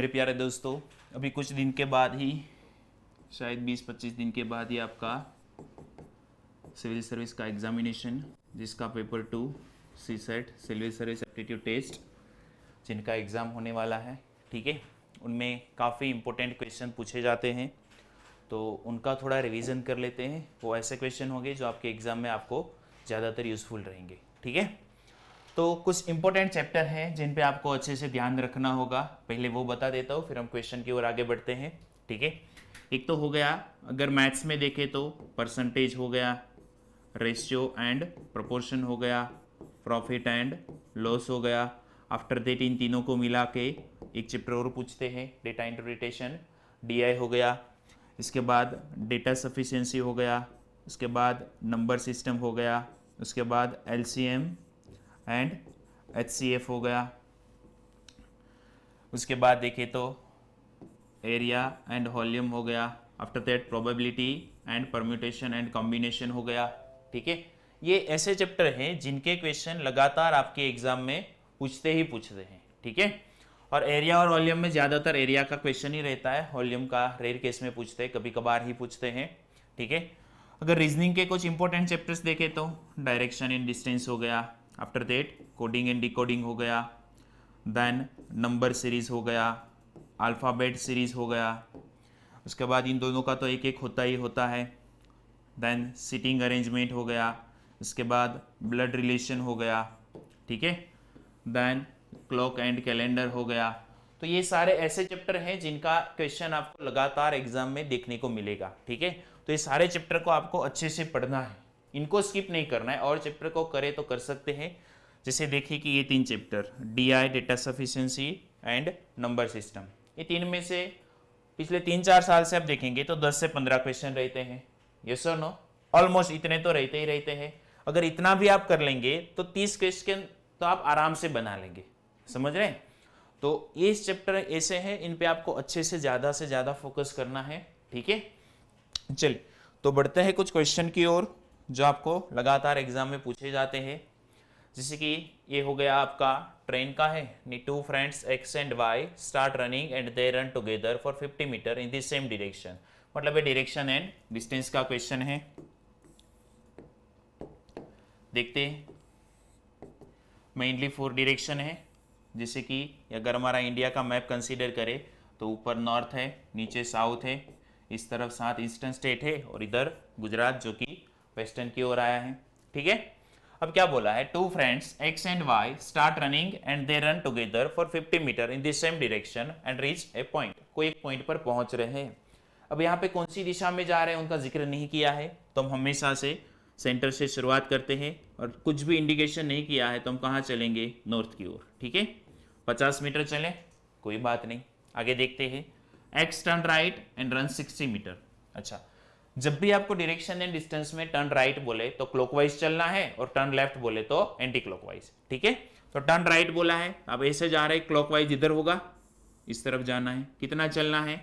मेरे प्यारे दोस्तों अभी कुछ दिन के बाद ही शायद 20-25 दिन के बाद ही आपका सिविल सर्विस का एग्जामिनेशन जिसका paper two CSAT civil service aptitude test जिनका एग्ज़ाम होने वाला है ठीक है उनमें काफ़ी इंपॉर्टेंट क्वेश्चन पूछे जाते हैं तो उनका थोड़ा रिवीजन कर लेते हैं वो ऐसे क्वेश्चन होंगे जो आपके एग्ज़ाम में आपको ज़्यादातर यूज़फुल रहेंगे ठीक है तो कुछ इंपॉर्टेंट चैप्टर हैं जिन पे आपको अच्छे से ध्यान रखना होगा पहले वो बता देता हूँ फिर हम क्वेश्चन की ओर आगे बढ़ते हैं ठीक है एक तो हो गया अगर मैथ्स में देखें तो परसेंटेज हो गया रेशियो एंड प्रपोर्शन हो गया प्रॉफिट एंड लॉस हो गया आफ्टर दैट इन तीनों को मिला के एक चैप्टर और पूछते हैं डेटा इंटरप्रिटेशन डी हो गया इसके बाद डेटा सफिशेंसी हो गया उसके बाद नंबर सिस्टम हो गया उसके बाद L and H C F हो गया उसके बाद देखें तो एरिया एंड वॉल्यूम हो गया after that probability and permutation and combination हो गया ठीक है ये ऐसे चैप्टर हैं जिनके क्वेश्चन लगातार आपके एग्जाम में पूछते ही पूछते हैं ठीक है और एरिया और वॉल्यूम में ज़्यादातर एरिया का क्वेश्चन ही रहता है वॉल्यूम का रेयर केस में पूछते हैं कभी कभार ही पूछते हैं ठीक है अगर रीजनिंग के कुछ इंपॉर्टेंट चैप्टर्स देखें तो डायरेक्शन इन डिस्टेंस हो गया after that coding and decoding हो गया देन नंबर सीरीज़ हो गया अल्फ़ाबेट सीरीज़ हो गया उसके बाद इन दोनों का तो एक एक होता ही होता है देन सिटिंग अरेंजमेंट हो गया उसके बाद ब्लड रिलेशन हो गया ठीक है देन क्लॉक एंड कैलेंडर हो गया तो ये सारे ऐसे चैप्टर हैं जिनका क्वेश्चन आपको लगातार एग्जाम में देखने को मिलेगा ठीक है तो ये सारे चैप्टर को आपको अच्छे से पढ़ना है इनको स्किप नहीं करना है और चैप्टर को करें तो कर सकते हैं जैसे देखिए कि ये तीन chapter D I data sufficiency and number system ये तीन में से पिछले तीन चार साल से आप देखेंगे तो दस से पंद्रह क्वेश्चन रहते हैं ये सर नो ऑलमोस्ट इतने तो रहते ही रहते हैं अगर इतना भी आप कर लेंगे तो तीस क्वेश्चन तो आप आराम से बना लेंगे समझ रहे हैं तो ये चैप्टर ऐसे हैं इन पे आपको अच्छे से ज़्यादा से ज़्यादा फोकस करना है ठीक है चलिए तो बढ़ते हैं कुछ क्वेश्चन की ओर जो आपको लगातार एग्जाम में पूछे जाते हैं जैसे कि ये हो गया आपका ट्रेन का है नी two friends X and Y start running and they run together for 50 metre in the same direction मतलब ये डिरेक्शन एंड डिस्टेंस का क्वेश्चन है देखते मेनली फोर डिरेक्शन है जैसे कि अगर हमारा इंडिया का मैप कंसीडर करें तो ऊपर नॉर्थ है नीचे साउथ है इस तरफ सात ईस्टर्न स्टेट है और इधर गुजरात जो कि वेस्टर्न की ओर आया है ठीक है अब क्या बोला है two friends X and Y start running and they run together for 50 metre in the same direction and reach a point कोई एक पॉइंट पर पहुंच रहे हैं अब यहाँ पे कौन सी दिशा में जा रहे हैं उनका जिक्र नहीं किया है तो हम हमेशा से सेंटर से शुरुआत करते हैं और कुछ भी इंडिकेशन नहीं किया है तो हम कहाँ चलेंगे नॉर्थ की ओर ठीक है पचास मीटर चलें कोई बात नहीं आगे देखते हैं X turn right and run sixty metre अच्छा जब भी आपको डिरेक्शन एंड डिस्टेंस में टर्न राइट बोले तो क्लॉकवाइज चलना है और टर्न लेफ्ट बोले तो एंटी क्लॉकवाइज ठीक है तो टर्न राइट बोला है अब ऐसे जा रहे क्लॉकवाइज इधर होगा इस तरफ जाना है कितना चलना है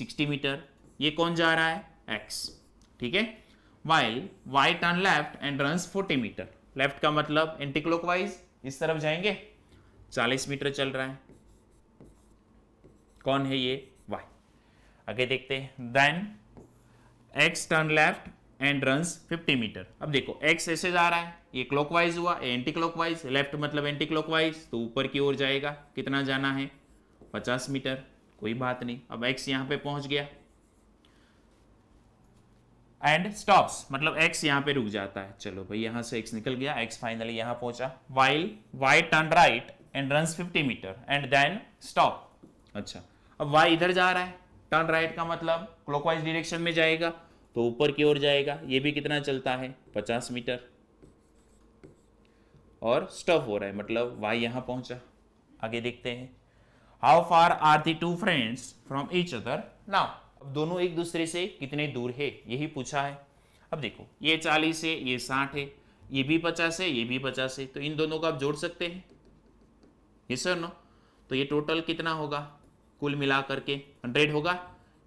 60 मीटर ये कौन जा रहा है एक्स ठीक है while Y turn left and run 40 metre left का मतलब एंटी क्लॉकवाइज इस तरफ जाएंगे 40 मीटर चल रहा है कौन है ये वाई आगे देखते हैं then x turn left and runs 50 metre अब देखो x ऐसे जा रहा है ये क्लॉकवाइज हुआ एंटी क्लॉकवाइज लेफ्ट मतलब एंटी क्लॉकवाइज तो ऊपर की ओर जाएगा कितना जाना है 50 मीटर कोई बात नहीं अब x यहां पे पहुंच गया एंड स्टॉप्स मतलब x यहां पे रुक जाता है चलो भाई यहां से x निकल गया x फाइनली यहां पहुंचा while y turn right and run 50 metre and then stop अच्छा अब y इधर जा रहा है टर्न राइट का मतलब क्लॉकवाइज डिरेक्शन में जाएगा तो ऊपर की ओर जाएगा ये भी कितना चलता है 50 मीटर और स्टफ हो रहा है मतलब वाई यहां पहुंचा आगे देखते हैं how far are the two friends from each other now अब दोनों एक दूसरे से कितने दूर है यही पूछा है अब देखो ये चालीस है ये साठ है ये भी पचास है ये भी पचास है तो इन दोनों को आप जोड़ सकते हैं ये सर नो तो ये टोटल कितना होगा कुल मिला करके हंड्रेड होगा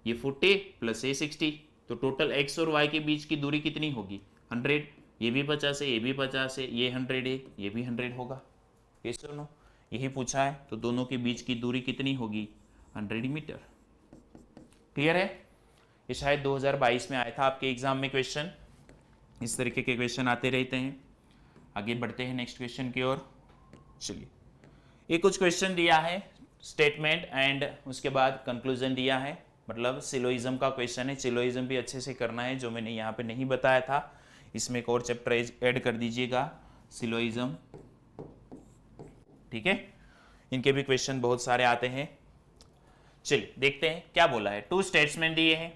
ये फोर्टी प्लस ए सिक्सटी तो टोटल एक्स और वाई के बीच की दूरी कितनी होगी हंड्रेड ये भी पचास है ये भी पचास है ये हंड्रेड है ये भी हंड्रेड होगा ये सुनो यही पूछा है तो दोनों के बीच की दूरी कितनी होगी हंड्रेड मीटर क्लियर है ये शायद 2022 में आया था आपके एग्जाम में क्वेश्चन इस तरीके के क्वेश्चन आते रहते हैं आगे बढ़ते हैं नेक्स्ट क्वेश्चन की ओर चलिए ये कुछ क्वेश्चन दिया है स्टेटमेंट एंड उसके बाद कंक्लूजन दिया है मतलब सिलोइज्म का क्वेश्चन है सिलोइज्म भी अच्छे से करना है जो मैंने यहाँ पे नहीं बताया था इसमें एक और चैप्टर ऐड कर दीजिएगा सिलोइज्म ठीक है इनके भी क्वेश्चन बहुत सारे आते हैं चलिए देखते हैं क्या बोला है टू स्टेटमेंट दिए हैं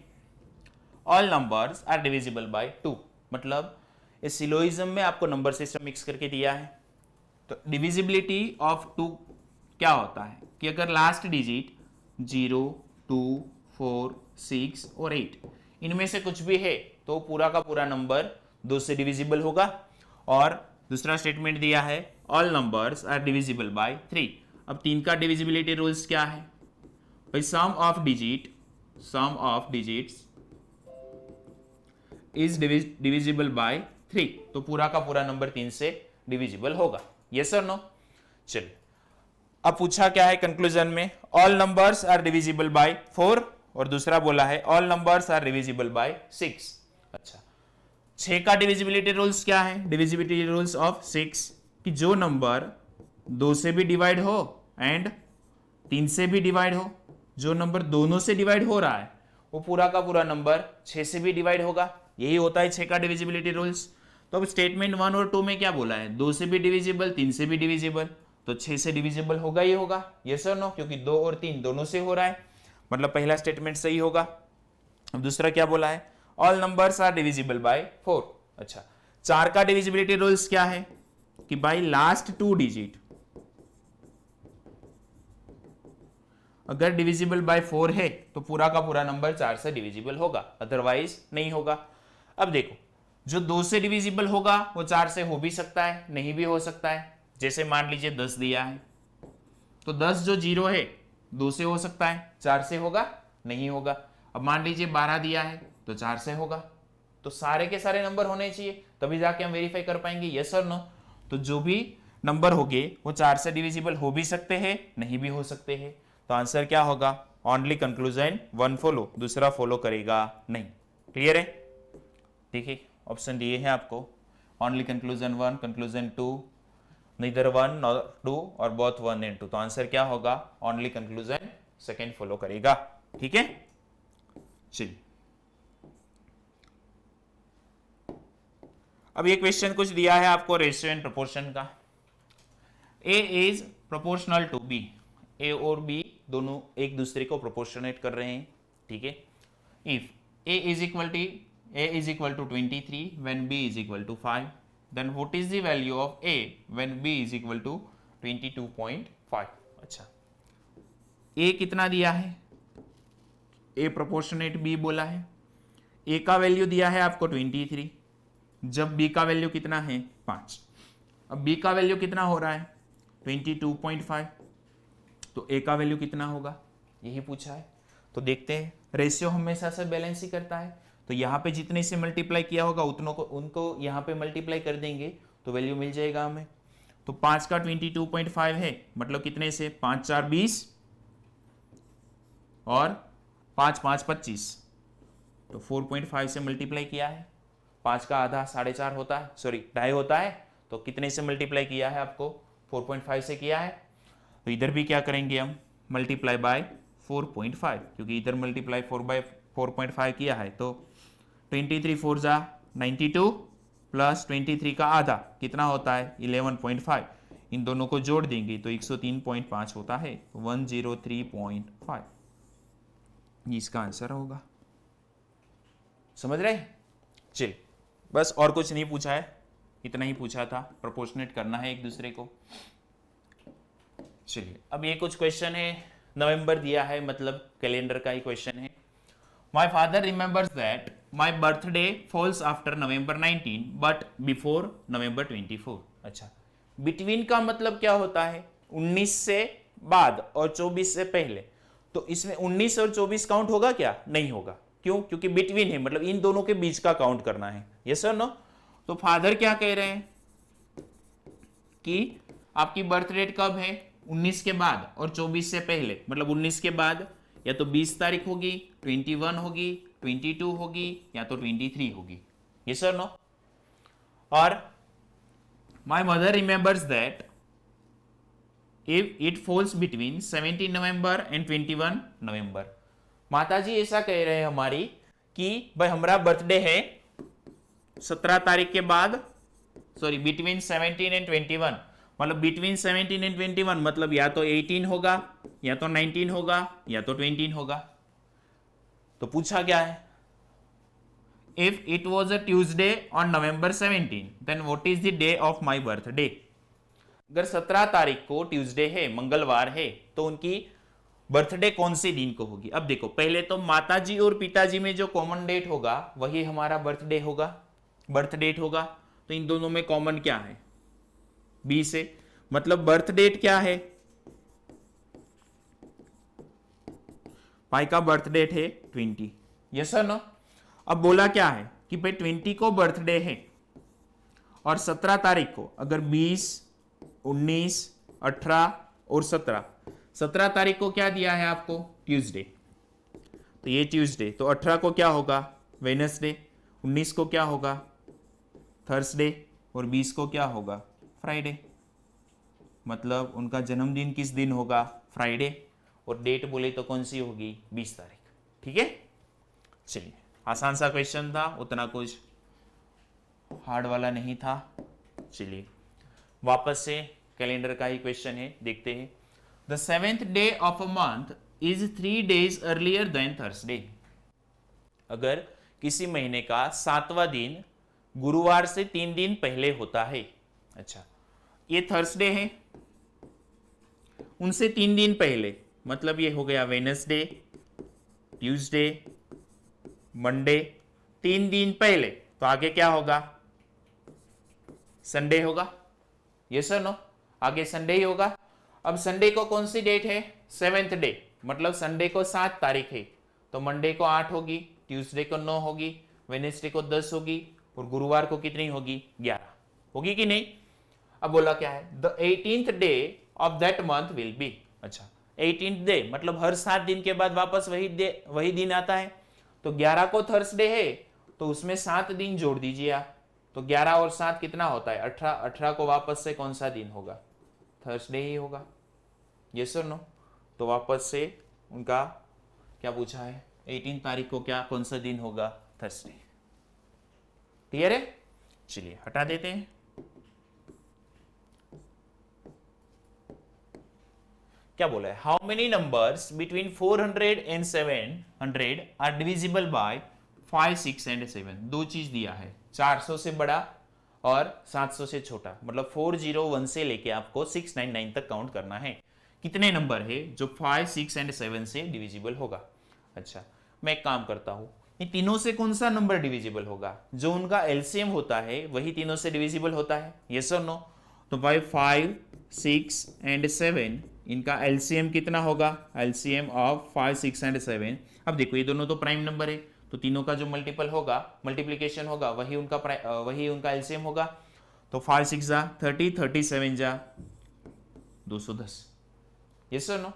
all numbers are divisible by two मतलब इस सिलोइज्म में आपको नंबर सिस्टम मिक्स करके दिया है तो डिविजिबिलिटी ऑफ टू क्या होता है कि अगर last digit zero two four six और एट इनमें से कुछ भी है तो पूरा का पूरा नंबर दो से डिविजिबल होगा और दूसरा स्टेटमेंट दिया है all numbers are divisible by three अब तीन का डिविजिबिलिटी रूल्स क्या है भाई sum of digit sum of digits is divisible by three तो पूरा का पूरा नंबर तीन से डिविजिबल होगा यस और नो चलो अब पूछा क्या है कंक्लूजन में all numbers are divisible by four और दूसरा बोला है all numbers are divisible by six अच्छा छ का डिविजिबिलिटी रूल्स क्या है डिविजिबिलिटी रूल्स ऑफ सिक्स कि जो नंबर दो से भी डिवाइड हो एंड तीन से भी डिवाइड हो जो नंबर दोनों से डिवाइड हो रहा है वो पूरा का पूरा नंबर छ से भी डिवाइड होगा यही होता है छे का डिविजिबिलिटी रूल्स तो अब स्टेटमेंट वन और टू में क्या बोला है दो से भी डिविजिबल तीन से भी डिविजिबल तो छह से डिविजिबल होगा ही होगा ये सर नो क्योंकि दो और तीन दोनों से हो रहा है मतलब पहला स्टेटमेंट सही होगा अब दूसरा क्या बोला है all number are divisible by four अच्छा चार का डिविजिबिलिटी रूल्स क्या है कि बाई लास्ट टू डिजिट अगर डिविजिबल बाय फोर है तो पूरा का पूरा नंबर चार से डिविजिबल होगा अदरवाइज नहीं होगा अब देखो जो दो से डिविजिबल होगा वो चार से हो भी सकता है नहीं भी हो सकता है जैसे मान लीजिए दस दिया है तो दस जो जीरो है दो से हो सकता है चार से होगा नहीं होगा अब मान लीजिए बारह दिया है तो चार से होगा तो सारे के सारे नंबर होने चाहिए तभी जाके हम वेरीफाई कर पाएंगे यस और नो तो जो भी नंबर हो गए वो चार से डिविजिबल हो भी सकते हैं नहीं भी हो सकते हैं तो आंसर क्या होगा ऑनली कंक्लूजन वन फॉलो दूसरा फॉलो करेगा नहीं क्लियर है देखिए ऑप्शन दिए हैं आपको only conclusion one conclusion two neither one two और बोथ वन एंड टू तो आंसर क्या होगा ऑनली कंक्लूजन सेकेंड फॉलो करेगा ठीक है चलिए अब ये क्वेश्चन कुछ दिया है आपको रेशियो एंड प्रोपोर्शन का A is proportional to B A और बी दोनों एक दूसरे को प्रोपोर्शनेट कर रहे हैं ठीक है if A is equal to A is equal to twenty three when B is equal to five then what is the value of a when b is equal to 22.5 अच्छा ए कितना दिया है ए प्रोपोर्शनेट बी बोला है ए का value दिया है आपको 23 जब बी का वैल्यू कितना है पाँच अब बी का वैल्यू कितना हो रहा है 22.5 तो ए का वैल्यू कितना होगा यही पूछा है तो देखते हैं रेशियो हमेशा से बैलेंस ही करता है तो यहाँ पे जितने से मल्टीप्लाई किया होगा उतनों को उनको यहाँ पे मल्टीप्लाई कर देंगे तो वैल्यू मिल जाएगा हमें तो पाँच का ट्वेंटी टू पॉइंट फाइव है मतलब कितने से पाँच चार बीस और पाँच पाँच पच्चीस तो फोर पॉइंट फाइव से मल्टीप्लाई किया है पाँच का आधा साढ़े चार होता है सॉरी ढाई होता है तो कितने से मल्टीप्लाई किया है आपको फोर पॉइंट फाइव से किया है तो इधर भी क्या करेंगे हम multiply by four point five क्योंकि इधर multiply four by four point five किया है तो ट्वेंटी थ्री फोर ज़ा ninety two plus twenty three का आधा कितना होता है इलेवन पॉइंट फाइव इन दोनों को जोड़ देंगे तो एक सौ तीन पॉइंट पांच होता है one zero three point five इसका आंसर होगा समझ रहे चल बस और कुछ नहीं पूछा है इतना ही पूछा था प्रपोर्शनेट करना है एक दूसरे को चलिए अब ये कुछ क्वेश्चन है नवंबर दिया है मतलब कैलेंडर का ही क्वेश्चन है my father remembers that my birthday falls after November 19 but before November 24 अच्छा बिटवीन का मतलब क्या होता है 19 से बाद और 24 से पहले तो इसमें 19 और 24 काउंट होगा क्या नहीं होगा क्यों क्योंकि बिटवीन है मतलब इन दोनों के बीच का काउंट करना है ये सर नो तो फादर क्या कह रहे हैं कि आपकी बर्थ डेट कब है 19 के बाद और 24 से पहले मतलब 19 के बाद या तो 20 तारीख होगी 21 होगी 22 होगी या तो 23 होगी ये सर नो और my mother remembers that if it falls between 17 November and 21 November माता जी ऐसा कह रहे हैं हमारी कि भाई हमारा बर्थडे है 17 तारीख के बाद सॉरी बिटवीन 17 एंड 21 मतलब बिटवीन 17 एंड 21 मतलब या तो 18 होगा या तो 19 होगा या तो 20 होगा तो पूछा क्या है if it was a Tuesday on November 17 then what is the day of my birthday अगर 17 तारीख को ट्यूजडे है मंगलवार है तो उनकी बर्थडे कौन से दिन को होगी अब देखो पहले तो माताजी और पिताजी में जो कॉमन डेट होगा वही हमारा बर्थडे होगा बर्थ डेट होगा तो इन दोनों में कॉमन क्या है बीस है मतलब बर्थ डेट क्या है पाई का बर्थडेट है ट्वेंटी ये सर नो अब बोला क्या है कि भाई ट्वेंटी को बर्थडे है और सत्रह तारीख को अगर बीस उन्नीस अठारह और सत्रह सत्रह तारीख को क्या दिया है आपको ट्यूसडे तो ये ट्यूसडे तो अठारह को क्या होगा वेनसडे उन्नीस को क्या होगा थर्सडे और बीस को क्या होगा फ्राइडे मतलब उनका जन्मदिन किस दिन होगा फ्राइडे और डेट बोले तो कौन सी होगी बीस तारीख ठीक है चलिए आसान सा क्वेश्चन था उतना कुछ हार्ड वाला नहीं था चलिए वापस से कैलेंडर का ही क्वेश्चन है देखते हैं the seventh day of a month is three days earlier than Thursday अगर किसी महीने का सातवां दिन गुरुवार से तीन दिन पहले होता है अच्छा ये थर्सडे है उनसे तीन दिन पहले मतलब ये हो गया वेनसडे ट्यूसडे मंडे तीन दिन पहले तो आगे क्या होगा संडे होगा ये सर नो आगे संडे ही होगा अब संडे को कौन सी डेट है सेवेंथ डे मतलब संडे को सात तारीख है तो मंडे को आठ होगी ट्यूसडे को नौ होगी वेनेसडे को दस होगी और गुरुवार को कितनी होगी ग्यारह होगी कि नहीं अब बोला क्या है the eighteenth day of that month will be अच्छा एटीन डे मतलब हर सात दिन के बाद वापस वही डे वही दिन आता है तो ग्यारह को थर्सडे है तो उसमें सात दिन जोड़ दीजिए आप तो ग्यारह और सात कितना होता है अठारह अठारह को वापस से कौन सा दिन होगा थर्सडे ही होगा ये सर नो तो वापस से उनका क्या पूछा है एटीन तारीख को क्या कौन सा दिन होगा थर्सडे क्लियर है चलिए हटा देते हैं क्या बोला है how many numbers between 400 and 700 are divisible by 5 6 and 7 दो चीज दिया है 400 से बड़ा और 700 से छोटा मतलब 401 से लेके आपको 699 तक काउंट करना है कितने नंबर है जो 5 6 एंड 7 से डिविजिबल होगा अच्छा मैं एक काम करता हूँ ये तीनों से कौन सा नंबर डिविजिबल होगा जो उनका एलसीएम होता है वही तीनों से डिविजिबल होता है यस और नो तो भाई फाइव सिक्स एंड सेवन इनका एल कितना होगा L C M of five six and seven अब देखो ये दोनों तो प्राइम नंबर है तो तीनों का जो मल्टीपल होगा मल्टीप्लीकेशन होगा वही उनका वही उनका एल होगा तो फाइव सिक्स जा थर्टी थर्टी सेवन जा दो सौ दस ये सर नो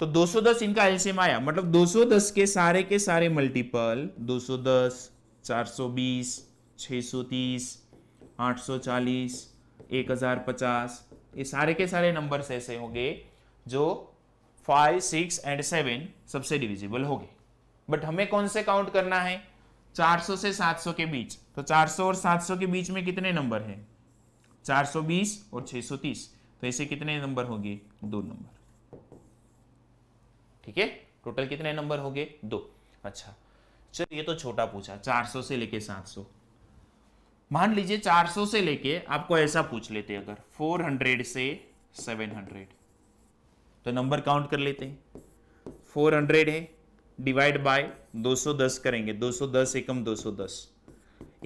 तो 210 इनका एलसीएम आया मतलब 210 के सारे के सारे मल्टीपल 210, 420, 630, 840, 1050, ये सारे के सारे नंबर्स ऐसे होंगे जो फाइव सिक्स एंड सेवन सबसे डिविजिबल होंगे बट हमें कौन से काउंट करना है 400 से 700 के बीच तो 400 और 700 के बीच में कितने नंबर हैं 420 और 630 तो ऐसे कितने नंबर होंगे दो नंबर ठीक है टोटल कितने नंबर होंगे दो अच्छा चलिए तो छोटा पूछा 400 से लेके 700 मान लीजिए 400 से लेके आपको ऐसा पूछ लेते अगर 400 से 700 तो नंबर काउंट कर लेते हैं 400 है डिवाइड बाय 210 करेंगे 210 एकम 210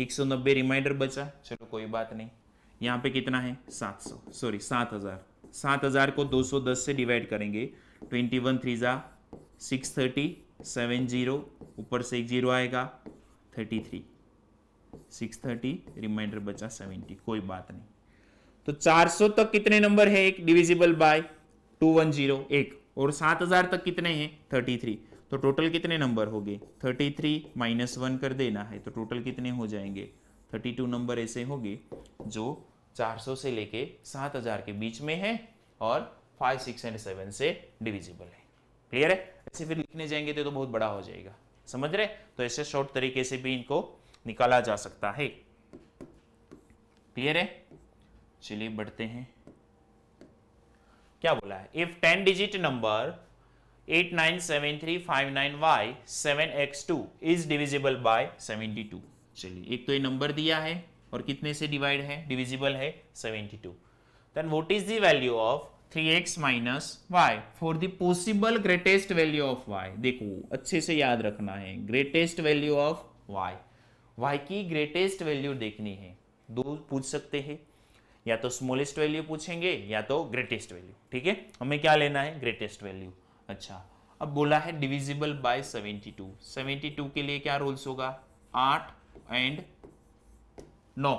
190 रिमाइंडर बचा चलो कोई बात नहीं यहाँ पे कितना है 700 सॉरी 7000 7000 को 210 से डिवाइड करेंगे 21 वन थ्री जा सिक्स थर्टी सेवन जीरो ऊपर से एक जीरो आएगा 33 सिक्स थर्टी रिमाइंडर बचा सेवेंटी कोई बात नहीं तो चार सौ तक कितने नंबर है एक divisible by two one zero एक और सात हजार तक कितने हैं थर्टी थ्री तो टोटल कितने नंबर हो गए थर्टी थ्री माइनस वन कर देना है तो टोटल कितने हो जाएंगे थर्टी टू नंबर ऐसे हो गए जो चार सौ से लेके सात हजार के बीच में है और फाइव सिक्स एंड सेवन से डिविजिबल है क्लियर है ऐसे फिर लिखने जाएंगे तो, तो बहुत बड़ा हो जाएगा समझ रहे तो ऐसे शॉर्ट तरीके से भी इनको निकाला जा सकता है क्लियर है चलिए बढ़ते हैं क्या बोला है if ten digit number eight nine nine seven seven three five Y X two is divisible by seventy two चलिए एक तो ये नंबर दिया है और कितने से डिवाइड है डिविजिबल है seventy two then what is the value of X minus Y for the possible greatest value of Y देखो अच्छे से याद रखना है greatest value of Y Y की ग्रेटेस्ट वैल्यू देखनी है दो पूछ सकते हैं या तो स्मॉलेस्ट वैल्यू पूछेंगे या तो ग्रेटेस्ट वैल्यू ठीक है हमें क्या लेना है ग्रेटेस्ट वैल्यू अच्छा अब बोला है डिविजिबल बाय 72 72 के लिए क्या रूल्स होगा आठ एंड नौ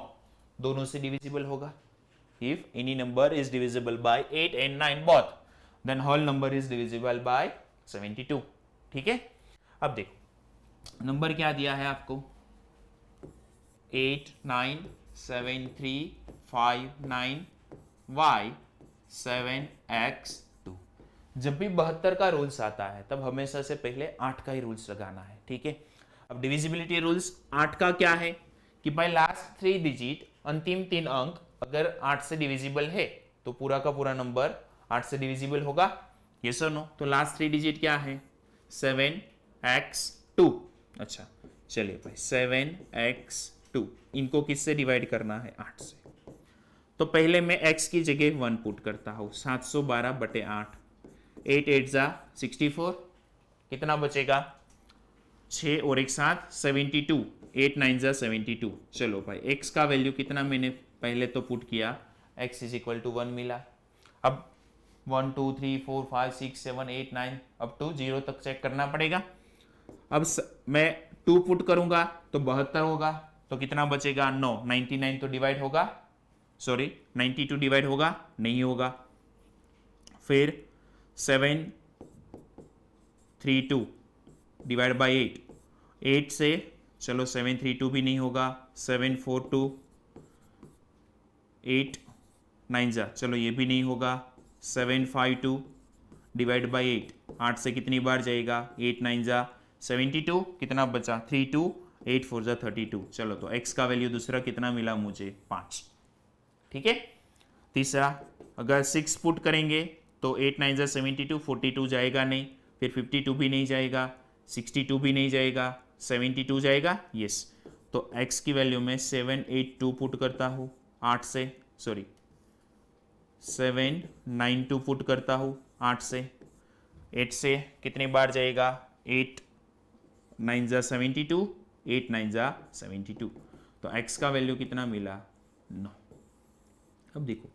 दोनों से डिविजिबल होगा if any number is divisible by eight and nine both then whole number is divisible by 72 ठीक है अब देखो नंबर क्या दिया है आपको eight nine seven three five nine Y seven X two जब भी बहत्तर का रूल्स आता है तब हमेशा से पहले आठ का ही रूल्स लगाना है ठीक है अब डिविजिबिलिटी रूल्स आठ का क्या है कि भाई लास्ट थ्री डिजिट अंतिम तीन अंक अगर आठ से डिविजिबल है तो पूरा का पूरा नंबर आठ से डिविजिबल होगा ये सर नो तो लास्ट थ्री डिजिट क्या है सेवन एक्स टू अच्छा चलिए भाई सेवन एक्स टू इनको किससे डिवाइड करना है आठ से तो पहले मैं एक्स की जगह वन पुट करता हूँ सात सौ बारह बटे आठ एट एट ज़ा सिक्सटी फोर कितना बचेगा छः और एक साथ सेवेंटी टू एट नाइन ज़ा सेवेंटी टू चलो भाई एक्स का वैल्यू कितना मैंने पहले तो पुट किया X is equal to one मिला अब one two three four five six seven eight nine अब टू जीरो तक चेक करना पड़ेगा अब स, मैं टू पुट करूंगा तो बहत्तर होगा तो कितना बचेगा नौ नाइन्टी नाइन तो डिवाइड होगा सॉरी नाइन्टी टू डिवाइड होगा नहीं होगा फिर seven three two divide by eight eight से चलो सेवन थ्री टू भी नहीं होगा seven four two eight nine जा चलो ये भी नहीं होगा seven five two divide by eight आठ से कितनी बार जाएगा एट नाइन जा सेवेंटी टू कितना बचा थ्री टू एट फोर ज़ा थर्टी टू चलो तो एक्स का वैल्यू दूसरा कितना मिला मुझे पाँच ठीक है तीसरा अगर सिक्स पुट करेंगे तो एट नाइन ज़ा सेवेंटी टू फोर्टी टू जाएगा नहीं फिर फिफ्टी टू भी नहीं जाएगा सिक्सटी टू भी नहीं जाएगा सेवेंटी टू जाएगा यस तो एक्स की वैल्यू में सेवन एट टू पुट करता हूँ आठ से sorry seven nine two put करता हूँ आठ से एट से कितनी बार जाएगा एट नाइन ज़ा सेवेंटी टू एट नाइन ज़ा सेवेंटी टू तो एक्स का वैल्यू कितना मिला नौ अब देखो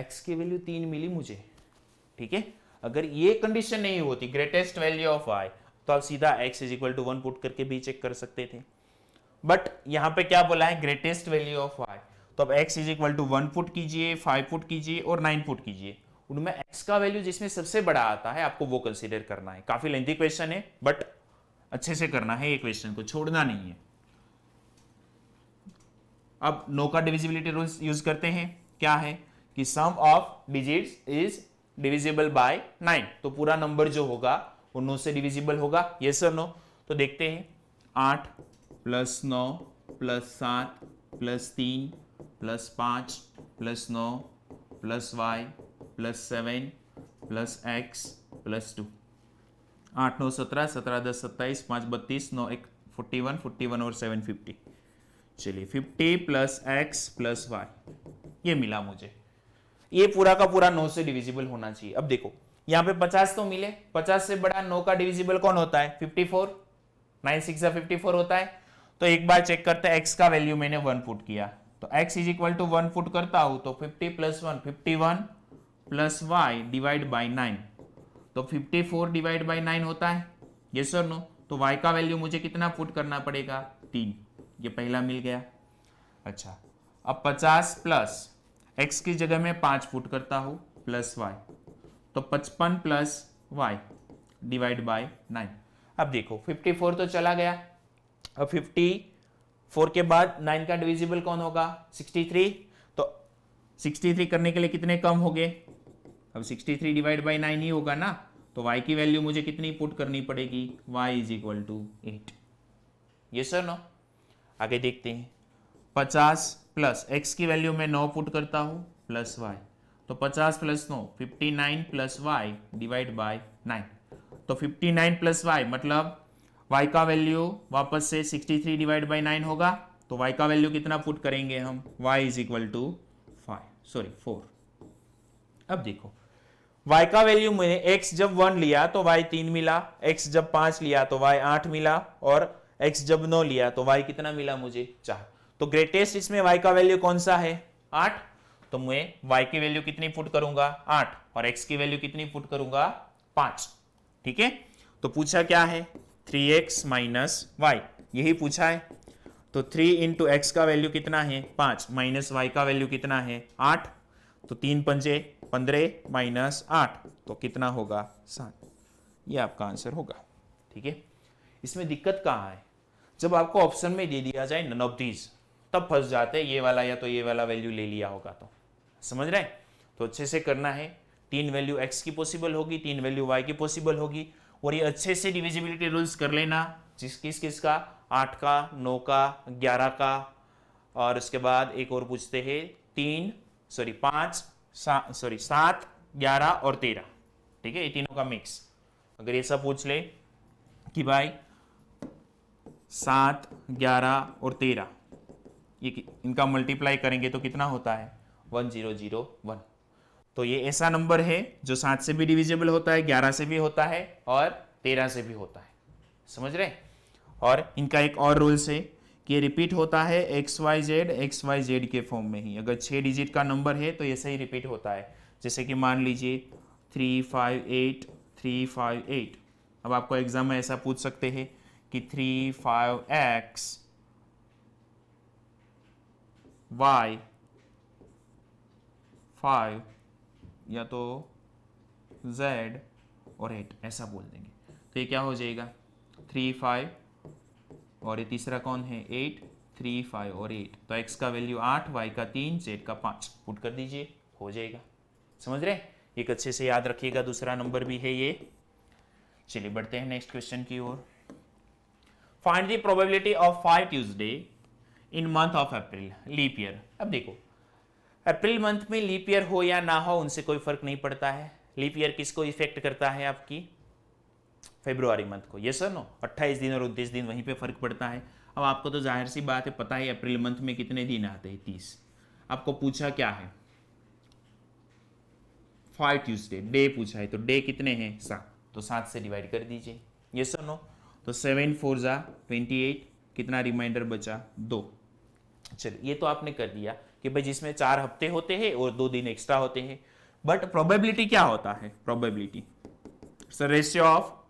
एक्स की वैल्यू तीन मिली मुझे ठीक है अगर ये कंडीशन नहीं होती ग्रेटेस्ट वैल्यू ऑफ आई तो आप सीधा X is equal to one put करके भी चेक कर सकते थे बट यहां पे क्या बोला है ग्रेटेस्ट वैल्यू ऑफ आई तो अब X is equal to one put कीजिए फाइव पुट कीजिए और नाइन पुट कीजिए उनमें एक्स का वैल्यू जिसमें सबसे बड़ा आता है आपको वो कंसिडर करना है काफी लेंथी क्वेश्चन है बट अच्छे से करना है ये क्वेश्चन को छोड़ना नहीं है अब नो का डिविजिबिलिटी रूल यूज करते हैं क्या है कि sum of digit is divisible by nine तो पूरा नंबर जो होगा वो नो से डिविजिबल होगा ये सर नो तो देखते हैं आठ प्लस नौ प्लस सात प्लस तीन प्लस पाँच प्लस नौ plus y plus seven plus x plus two आठ नौ सत्रह सत्रह दस सत्ताईस पाँच बत्तीस नौ एक फोर्टी वन फोर्टी वन और सेवन फिफ्टी चलिए fifty plus x plus y ये मिला मुझे ये पूरा का पूरा नौ से डिविजिबल होना चाहिए अब देखो यहाँ पे पचास तो मिले पचास से बड़ा नौ का डिविजिबल कौन होता है fifty four nine six fifty four होता है तो एक बार चेक करते हैं एक्स का वैल्यू मैंने वन फुट किया तो x is equal to one put करता हूं तो fifty plus one fifty one plus y divide by nine तो 54 डिवाइड बाय 9 होता है ये सर नो तो y का वैल्यू मुझे कितना पुट करना पड़ेगा तीन ये पहला मिल गया अच्छा अब 50 प्लस x की जगह में पांच पुट करता हूं प्लस वाई तो 55 plus y divide by nine अब देखो 54 तो चला गया अब 54 के बाद 9 का डिविजिबल कौन होगा 63 तो 63 करने के लिए कितने कम हो गए अब 63 थ्री डिवाइड बाई नाइन ही होगा ना तो y की वैल्यू मुझे कितनी पुट करनी पड़ेगी y is equal to eight ये सर नो आगे देखते हैं 50 प्लस x की वैल्यू मैं 9 पुट करता हूँ प्लस y तो 50 plus no fifty nine plus y divide by nine तो 59 नाइन प्लस वाई मतलब y का वैल्यू वापस से 63 थ्री डिवाइड बाई नाइन होगा तो y का वैल्यू कितना पुट करेंगे हम y is equal to five sorry four अब देखो y का वैल्यू मैंने x जब वन लिया तो y तीन मिला x जब पांच लिया तो y आठ मिला और x जब नौ लिया तो y कितना मिला मुझे चार तो ग्रेटेस्ट इसमें y का वैल्यू कौन सा है आठ तो मैं y की वैल्यू कितनी पुट करूंगा आठ और x की वैल्यू कितनी पुट करूंगा पांच ठीक है तो पूछा क्या है थ्री एक्स माइनस वाई यही पूछा है तो थ्री इंटू एक्स का वैल्यू कितना है पांच माइनस वाई का वैल्यू कितना है आठ तो तीन पंजे पंद्रह माइनस आठ तो कितना होगा सात ये आपका आंसर होगा ठीक है इसमें दिक्कत कहाँ है जब आपको ऑप्शन में दे दिया जाए नन ऑफ दीज तब फंस जाते ये वाला या तो ये वाला वैल्यू ले लिया होगा तो समझ रहे हैं तो अच्छे से करना है तीन वैल्यू एक्स की पॉसिबल होगी तीन वैल्यू वाई की पॉसिबल होगी और ये अच्छे से डिविजिबिलिटी रूल्स कर लेना जिस किस किस का आठ का नौ का ग्यारह का और उसके बाद एक और पूछते हैं तीन सॉरी पाँच सॉरी सात ग्यारह और तेरह ठीक है ये तीनों का मिक्स अगर ये सब पूछ ले कि भाई सात ग्यारह और तेरह ये इनका मल्टीप्लाई करेंगे तो कितना होता है वन जीरो जीरो वन तो ये ऐसा नंबर है जो सात से भी डिविजिबल होता है ग्यारह से भी होता है और तेरह से भी होता है समझ रहे और इनका एक और रूल्स है कि रिपीट होता है x y z x y z के फॉर्म में ही अगर छः डिजिट का नंबर है तो ऐसे ही रिपीट होता है जैसे कि मान लीजिए three five eight three five eight अब आपको एग्ज़ाम में ऐसा पूछ सकते हैं कि three five x y five या तो जेड और एट ऐसा बोल देंगे तो ये क्या हो जाएगा थ्री फाइव और ये तीसरा कौन है एट थ्री फाइव और एट तो एक्स का वैल्यू आठ वाई का तीन जेड का पाँच पुट कर दीजिए हो जाएगा समझ रहे एक अच्छे से याद रखिएगा दूसरा नंबर भी है ये चलिए बढ़ते हैं नेक्स्ट क्वेश्चन की ओर find the probability of five Tuesday in month of April leap year अब देखो अप्रैल मंथ में लीप ईयर हो या ना हो उनसे कोई फर्क नहीं पड़ता है लीप ईयर किसको इफेक्ट करता है आपकी फेब्रुआरी मंथ को ये सर नो अट्ठाईस दिन और उनतीस दिन वहीं पे फ़र्क पड़ता है अब आपको तो जाहिर सी बात है पता है अप्रैल मंथ में कितने दिन आते हैं तीस आपको पूछा क्या है फाइव ट्यूसडे डे पूछा है तो डे कितने हैं सात तो सात से डिवाइड कर दीजिए ये सर नो तो सेवन फोर ज़ा ट्वेंटी एट कितना रिमाइंडर बचा दो चलो ये तो आपने कर दिया कि भाई जिसमें चार हफ्ते होते हैं और दो दिन एक्स्ट्रा होते हैं बट प्रोबेबिलिटी क्या होता है प्रोबेबिलिटी सर रेशियो ऑफ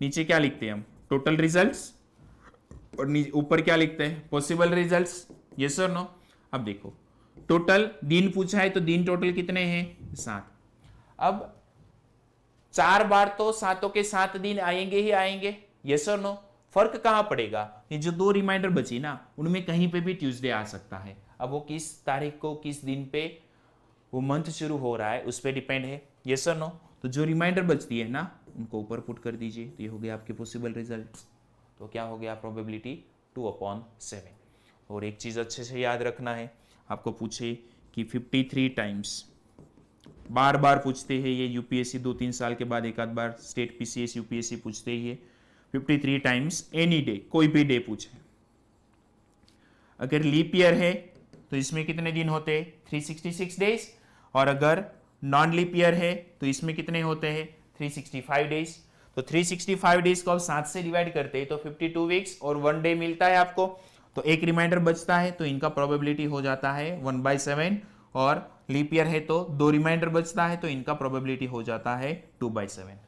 नीचे क्या लिखते हैं हम टोटल रिजल्ट्स और ऊपर क्या लिखते हैं पॉसिबल रिजल्ट्स ये सर नो अब देखो टोटल दिन पूछा है तो दिन टोटल कितने हैं सात अब चार बार तो सातों के सात दिन आएंगे ही आएंगे ये सर नो फर्क कहां पड़ेगा ये जो दो रिमाइंडर बची ना उनमें कहीं पे भी ट्यूसडे आ सकता है अब वो किस तारीख को किस दिन पे वो मंथ शुरू हो रहा है उस पर डिपेंड है ये सर नो तो जो रिमाइंडर बचती है ना उनको ऊपर पुट कर दीजिए तो ये हो गया आपके पॉसिबल रिजल्ट तो क्या हो गया प्रोबेबिलिटी टू अपॉन सेवन और एक चीज़ अच्छे से याद रखना है आपको पूछे कि फिफ्टी थ्री टाइम्स बार बार पूछते हैं ये यूपीएससी दो तीन साल के बाद एक आध बार स्टेट पीसीएस यूपीएससी पूछते ही है fifty three times any day कोई भी डे पूछे अगर लीप ईयर है तो इसमें कितने दिन होते हैं थ्री सिक्सटी सिक्स डेज और अगर नॉन लीप ईयर है तो इसमें कितने होते हैं 365 डेज तो 365 डेज को आप सात से डिवाइड करते हैं तो 52 वीक्स और वन डे मिलता है आपको तो एक रिमाइंडर बचता है तो इनका प्रोबेबिलिटी हो जाता है वन बाई सेवन और लीप ईयर है तो दो रिमाइंडर बचता है तो इनका प्रोबेबिलिटी हो जाता है टू बाई सेवन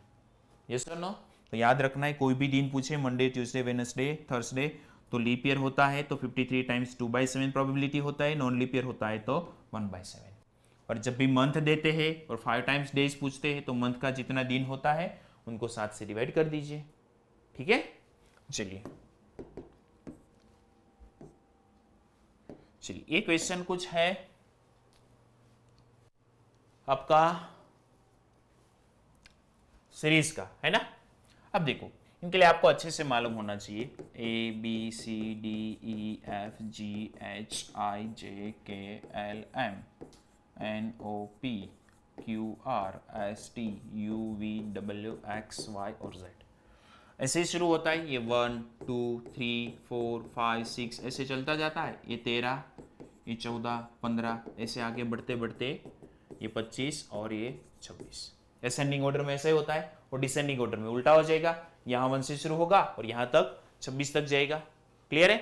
ये सर नो तो याद रखना है कोई भी दिन पूछे मंडे ट्यूसडे वेनसडे थर्सडे तो लीप ईयर होता है तो 53 times two by seven probability होता है नॉन लीप ईयर होता है तो वन बाई सेवन और जब भी मंथ देते हैं और फाइव टाइम्स डेज पूछते हैं तो मंथ का जितना दिन होता है उनको सात से डिवाइड कर दीजिए ठीक है चलिए चलिए ये क्वेश्चन कुछ है आपका सीरीज का है ना अब देखो इनके लिए आपको अच्छे से मालूम होना चाहिए A B C D E F G H I J K L M N O P Q R S T U V W X वाई और जेड ऐसे ही शुरू होता है ये one two three four five six ऐसे चलता जाता है ये तेरह ये चौदह पंद्रह ऐसे आगे बढ़ते बढ़ते ये पच्चीस और ये छब्बीस असेंडिंग ऑर्डर में ऐसे ही होता है और डिसेंडिंग ऑर्डर में उल्टा हो जाएगा यहाँ वन से शुरू होगा और यहाँ तक छब्बीस तक जाएगा क्लियर है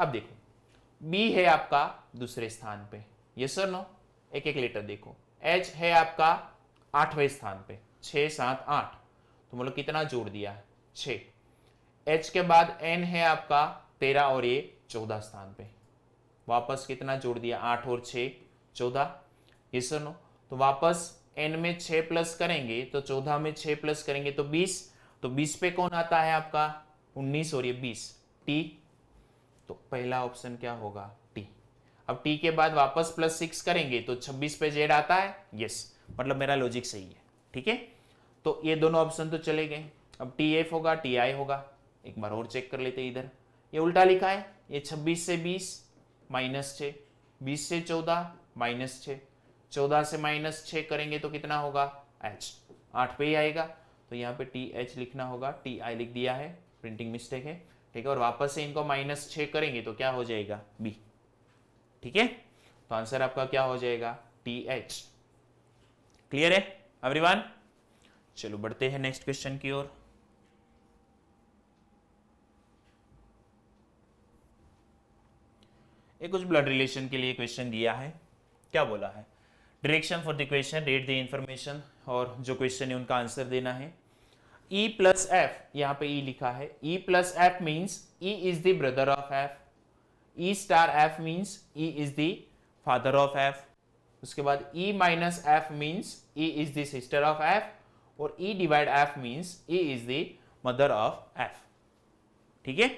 अब देखो बी है आपका दूसरे स्थान पे यस सर नो एक एक लेटर देखो एच है आपका आठवें स्थान पे छ सात आठ तो मतलब कितना जोड़ दिया है छ एच के बाद एन है आपका तेरह और ये चौदह स्थान पे वापस कितना जोड़ दिया आठ और छ चौदह ये सुनो तो वापस एन में छ प्लस करेंगे तो चौदह में छ प्लस करेंगे तो बीस तो बीस पे कौन आता है आपका उन्नीस और ये बीस टी तो पहला ऑप्शन क्या होगा अब टी के बाद वापस प्लस सिक्स करेंगे तो छब्बीस पे जेड आता है यस मतलब मेरा लॉजिक सही है ठीक है तो ये दोनों ऑप्शन तो चले गए अब टी एफ होगा टी आई होगा एक बार और चेक कर लेते इधर ये उल्टा लिखा है ये छब्बीस से बीस माइनस छ बीस से चौदह माइनस छ चौदह से माइनस छ करेंगे तो कितना होगा एच आठ पे ही आएगा तो यहाँ पे टी एच लिखना होगा टी आई लिख दिया है प्रिंटिंग मिस्टेक है ठीक है और वापस से इनको माइनस छ करेंगे तो क्या हो जाएगा बी ठीक है तो आंसर आपका क्या हो जाएगा टी एच क्लियर है एवरीवन चलो बढ़ते हैं नेक्स्ट क्वेश्चन की ओर एक कुछ ब्लड रिलेशन के लिए क्वेश्चन दिया है क्या बोला है direction for the question rate the information और जो क्वेश्चन है उनका आंसर देना है ई प्लस एफ यहां पे ई e लिखा है E plus F means E is the brother of F e star f means e is the father of f उसके बाद e minus F means e is the sister of f और e divide f means e is the mother of f ठीक है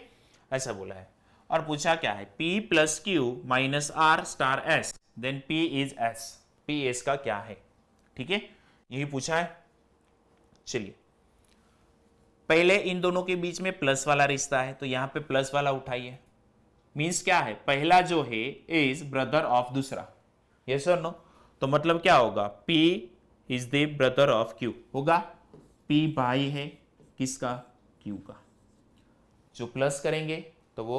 ऐसा बोला है और पूछा क्या है p plus Q minus R star s then p is s p s का क्या है ठीक है यही पूछा है चलिए पहले इन दोनों के बीच में प्लस वाला रिश्ता है तो यहां पे प्लस वाला उठाइए मीन्स क्या है पहला जो है इज ब्रदर ऑफ दूसरा ये सर नो तो मतलब क्या होगा P is the brother of Q होगा P भाई है किसका Q का जो प्लस करेंगे तो वो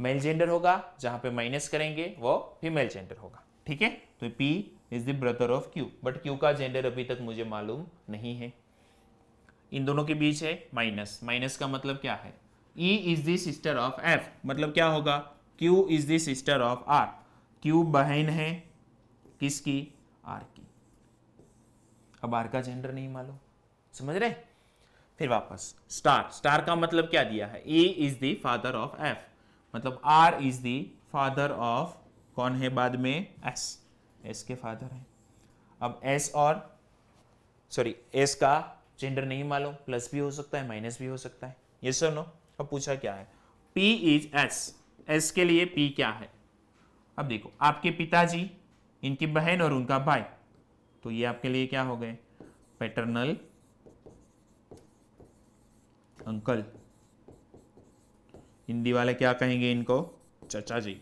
मेल जेंडर होगा जहां पे माइनस करेंगे वो फीमेल जेंडर होगा ठीक है तो P is the brother of Q but Q का जेंडर अभी तक मुझे मालूम नहीं है इन दोनों के बीच है माइनस माइनस का मतलब क्या है E is the sister of F मतलब क्या होगा Q is the sister of R Q बहन है किसकी आर की अब आर का जेंडर नहीं मालूम समझ रहे फिर वापस स्टार स्टार का मतलब क्या दिया है E is the father of F मतलब R is the father of कौन है बाद में एस एस के फादर है अब एस और सॉरी एस का जेंडर नहीं मालूम प्लस भी हो सकता है माइनस भी हो सकता है ये सर नो अब पूछा क्या है पी इज एस एस के लिए पी क्या है अब देखो आपके पिताजी इनकी बहन और उनका भाई तो ये आपके लिए क्या हो गए पैटर्नल अंकल हिंदी वाले क्या कहेंगे इनको चचा जी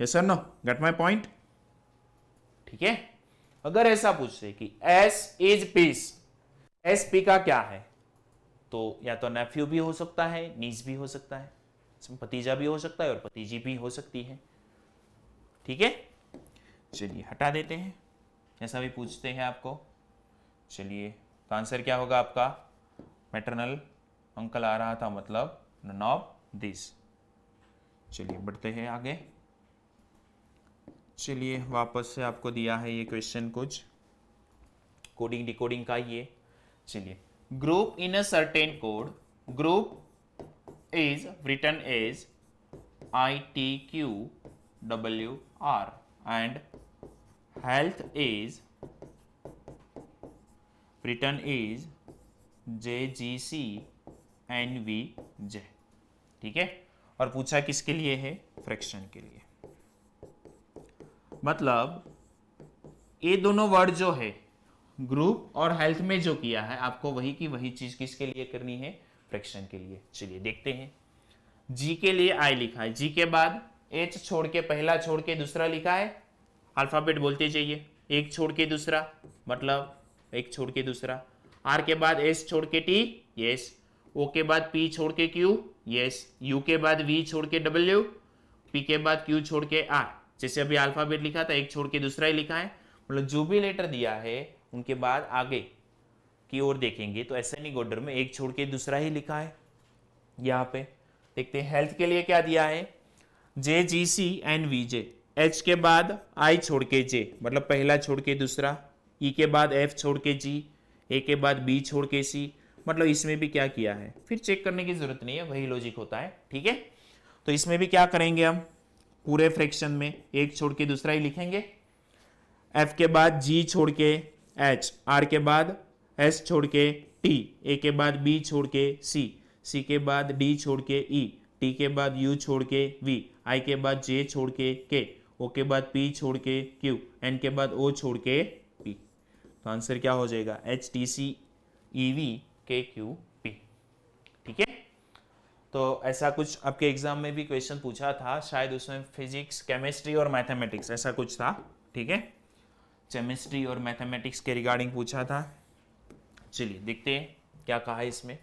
ये sir no get my point ठीक है अगर ऐसा पूछे कि S is P's S P का क्या है तो या तो नेफ्यू भी हो सकता है नीज भी हो सकता है भतीजा भी हो सकता है और भतीजी भी हो सकती है ठीक है चलिए हटा देते हैं ऐसा भी पूछते हैं आपको चलिए तो आंसर क्या होगा आपका मैटरनल अंकल आ रहा था मतलब नन ऑफ दिस चलिए बढ़ते हैं आगे चलिए वापस से आपको दिया है ये क्वेश्चन कुछ कोडिंग डिकोडिंग का ये चलिए group in a certain code group is written as i t q w r and health is written is j g c n v j ठीक है और पूछा किसके लिए है फ्रैक्शन के लिए मतलब ये दोनों वर्ड जो है ग्रुप और हेल्थ में जो किया है आपको वही की वही चीज किसके लिए करनी है फ्रैक्शन के लिए चलिए देखते हैं जी के लिए आई लिखा है जी के बाद एच छोड़ के पहला छोड़ के दूसरा लिखा है अल्फाबेट बोलते जाइए एक छोड़ के दूसरा मतलब एक छोड़ के दूसरा आर के बाद एस छोड़ के टी यस ओ के बाद पी छोड़ के क्यू यस यू के बाद वी छोड़ के डब्ल्यू पी के बाद क्यू छोड़ के आर जैसे अभी अल्फाबेट लिखा था एक छोड़ के दूसरा ही लिखा है मतलब जो भी लेटर दिया है उनके बाद आगे की ओर देखेंगे तो एस एन गोडर में एक छोड़ के दूसरा ही लिखा है यहाँ पे देखते हैं हेल्थ के लिए क्या दिया है J G C N V J H K बाद आई छोड़ के जे मतलब पहला छोड़ के दूसरा ई e के बाद एफ छोड़ के जी ए के बाद बी छोड़ के सी मतलब इसमें भी क्या किया है फिर चेक करने की ज़रूरत नहीं है वही लॉजिक होता है ठीक है तो इसमें भी क्या करेंगे हम पूरे फ्रैक्शन में एक छोड़ के दूसरा ही लिखेंगे एफ के बाद जी छोड़ के एच आर के बाद एस छोड़ के टी ए के बाद बी छोड़ के सी सी के बाद डी छोड़ के ई e, टी के बाद यू छोड़ के वी आई के बाद जे छोड़ के के ओ के बाद पी छोड़ के क्यू एन के बाद ओ छोड़ के पी तो आंसर क्या हो जाएगा H T C E V K Q P ठीक है तो ऐसा कुछ आपके एग्जाम में भी क्वेश्चन पूछा था शायद उसमें फिजिक्स केमिस्ट्री और मैथमेटिक्स ऐसा कुछ था ठीक है केमिस्ट्री और मैथमेटिक्स के रिगार्डिंग पूछा था चलिए देखते हैं क्या कहा है इसमें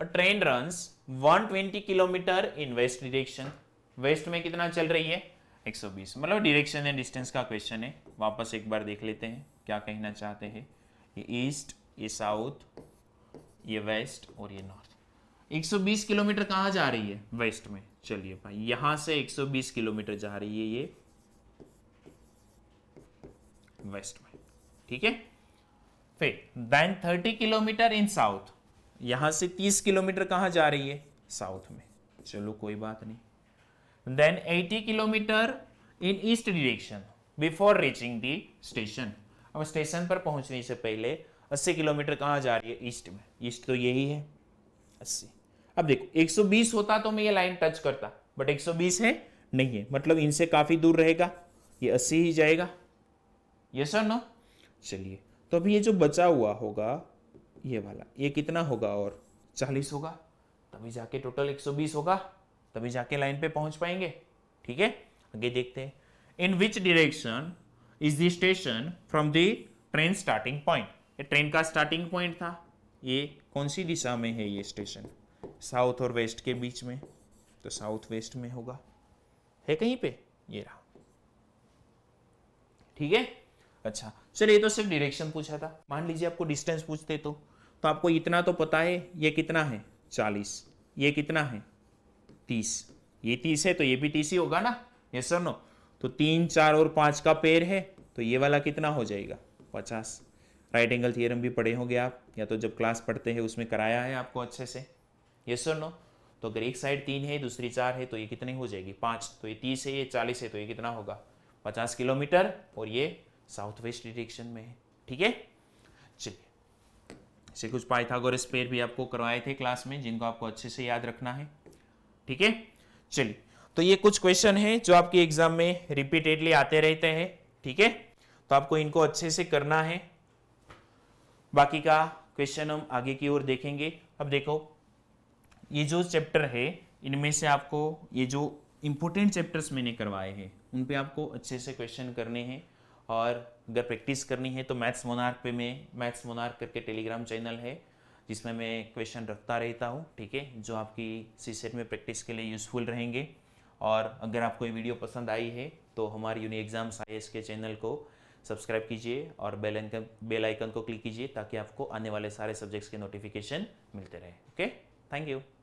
a train run 120 kilometre in west direction west में कितना चल रही है 120 मतलब डिरेक्शन एंड डिस्टेंस का क्वेश्चन है वापस एक बार देख लेते हैं क्या कहना चाहते हैं ये ईस्ट ये साउथ ये वेस्ट और ये नॉर्थ 120 किलोमीटर कहाँ जा रही है वेस्ट में चलिए भाई यहाँ से 120 किलोमीटर जा रही है ये वेस्ट में ठीक है फिर then thirty kilometre in south यहां से तीस किलोमीटर कहां जा रही है साउथ में चलो कोई बात नहीं then eighty kilometre in east direction before reaching the station अब स्टेशन पर पहुंचने से पहले अस्सी किलोमीटर कहाँ जा रही है ईस्ट में ईस्ट तो यही है अस्सी अब देखो 120 होता तो मैं ये लाइन टच करता बट 120 है नहीं है मतलब इनसे काफ़ी दूर रहेगा ये 80 ही जाएगा यस और नो चलिए तो अभी ये जो बचा हुआ होगा ये वाला ये कितना होगा और चालीस होगा तभी जाके टोटल एक सौ बीस होगा तभी जाके लाइन पे पहुंच पाएंगे ठीक है आगे देखते हैं in which direction is the station from the train starting point ये ट्रेन का स्टार्टिंग पॉइंट था ये कौन सी दिशा में है ये स्टेशन साउथ और वेस्ट के बीच में तो साउथ वेस्ट में होगा है कहीं पे ये रहा ठीक है अच्छा चलिए तो सिर्फ डिरेक्शन पूछा था मान लीजिए आपको डिस्टेंस पूछते तो तो आपको इतना तो पता है ये कितना है चालीस ये कितना है तीस ये तीस है तो ये भी तीस ही होगा ना ये सर नो तो तीन चार और पाँच का पेड़ है तो ये वाला कितना हो जाएगा पचास राइट एंगल थियरम भी पढ़े होंगे आप या तो जब क्लास पढ़ते हैं उसमें कराया है आपको अच्छे से ये सर नो तो अगर एक साइड तीन है दूसरी चार है तो ये कितने हो जाएगी पाँच तो ये तीस है ये चालीस है तो ये कितना होगा पचास किलोमीटर और ये साउथ वेस्ट डिरेक्शन में है ठीक है चलिए इसे कुछ पाइथागोरस पेयर भी आपको करवाए थे क्लास में जिनको आपको अच्छे से याद रखना है ठीक है चलिए तो ये कुछ क्वेश्चन है जो आपके एग्जाम में रिपीटेडली आते रहते हैं ठीक है तो आपको इनको अच्छे से करना है बाकी का क्वेश्चन हम आगे की ओर देखेंगे अब देखो ये जो चैप्टर है इनमें से आपको ये जो इम्पोर्टेंट चैप्टर्स मैंने करवाए हैं उन पे आपको अच्छे से क्वेश्चन करने हैं और अगर प्रैक्टिस करनी है तो मैथ्स मोनार्क पे मैं मैथ्स मोनार्क करके टेलीग्राम चैनल है जिसमें मैं क्वेश्चन रखता रहता हूँ ठीक है जो आपकी सी सेट में प्रैक्टिस के लिए यूज़फुल रहेंगे और अगर आपको ये वीडियो पसंद आई है तो हमारे यूनि एग्ज़ाम्स आई के चैनल को सब्सक्राइब कीजिए और बेल आइकन बेल आइकन को क्लिक कीजिए ताकि आपको आने वाले सारे सब्जेक्ट्स के नोटिफिकेशन मिलते रहे ओके थैंक यू